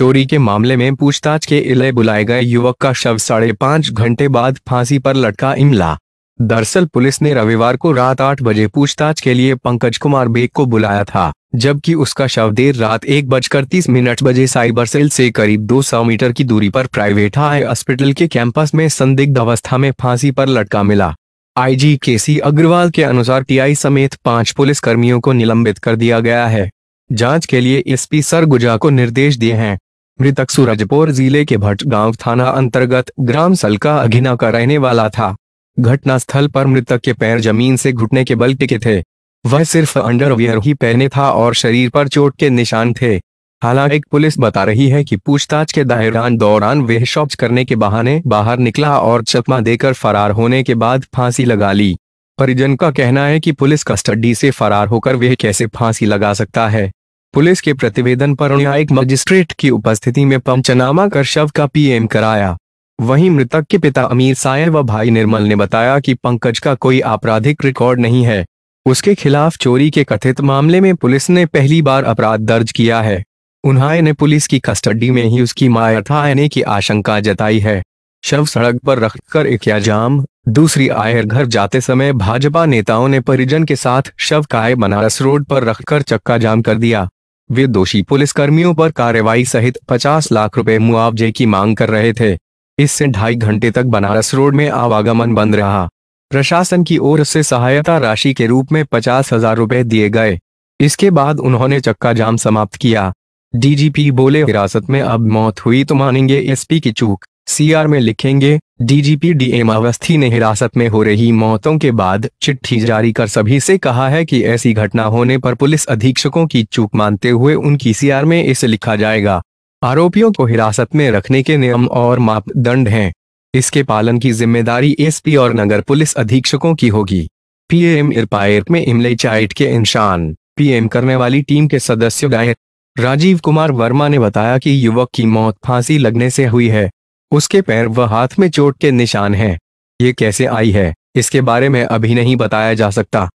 चोरी के मामले में पूछताछ के इले बुलाए गए युवक का शव साढ़े पांच घंटे बाद फांसी पर लटका इमला दरअसल पुलिस ने रविवार को रात आठ बजे पूछताछ के लिए पंकज कुमार बेग को बुलाया था जबकि उसका शव देर रात एक बजकर तीस मिनट बजे साइबर सेल से करीब 200 मीटर की दूरी पर प्राइवेट हाई हॉस्पिटल के कैंपस में संदिग्ध अवस्था में फांसी पर लटका मिला आईजी केसी अग्रवाल के अनुसार टीआई समेत पांच पुलिस कर्मियों को निलंबित कर दिया गया है जांच के लिए एसपी सरगुजा को निर्देश दिए हैं मृतक सूरजपुर जिले के भट्ट गांव थाना अंतर्गत ग्राम सलका अघिना का रहने वाला था घटना स्थल पर मृतक के पैर जमीन से घुटने के बल टिके थे वह सिर्फ अंडरवियर ही पहने था और शरीर पर चोट के निशान थे हालांकि पुलिस बता रही है कि पूछताछ के दायरान दौरान वह शौच करने के बहाने बाहर निकला और चकमा देकर फरार होने के बाद फांसी लगा ली परिजन का कहना है कि पुलिस कस्टडी से फरार होकर वह कैसे फांसी लगा सकता है पुलिस के प्रतिवेदन पर उन्हें एक मजिस्ट्रेट की उपस्थिति में पंचनामा कर शव का पीएम कराया वहीं मृतक के पिता अमीर साय व भाई निर्मल ने बताया कि पंकज का कोई आपराधिक रिकॉर्ड नहीं है उसके खिलाफ चोरी के कथित मामले में पुलिस ने पहली बार अपराध दर्ज किया है उन्होंने पुलिस की कस्टडी में ही उसकी मायथा आने की आशंका जताई है शव सड़क पर रखकर एक जाम दूसरी आयर घर जाते समय भाजपा नेताओं ने परिजन के साथ शव काय बनारस रोड पर रखकर चक्का जाम कर दिया वे दोषी पुलिसकर्मियों पर कार्रवाई सहित 50 लाख रुपए मुआवजे की मांग कर रहे थे इससे ढाई घंटे तक बनारस रोड में आवागमन बंद रहा प्रशासन की ओर से सहायता राशि के रूप में पचास हजार रुपए दिए गए इसके बाद उन्होंने चक्का जाम समाप्त किया डीजीपी बोले हिरासत में अब मौत हुई तो मानेंगे एसपी की चूक सीआर में लिखेंगे डीजीपी डीएम अवस्थी ने हिरासत में हो रही मौतों के बाद चिट्ठी जारी कर सभी से कहा है कि ऐसी घटना होने पर पुलिस अधीक्षकों की चूक मानते हुए उनकी सीआर में इसे लिखा जाएगा आरोपियों को हिरासत में रखने के नियम और मापदंड हैं इसके पालन की जिम्मेदारी एसपी और नगर पुलिस अधीक्षकों की होगी पीएम इरपायर में इमले चाइट के इंसान पीएम करने वाली टीम के सदस्य राजीव कुमार वर्मा ने बताया कि युवक की मौत फांसी लगने से हुई है उसके पैर व हाथ में चोट के निशान हैं। ये कैसे आई है इसके बारे में अभी नहीं बताया जा सकता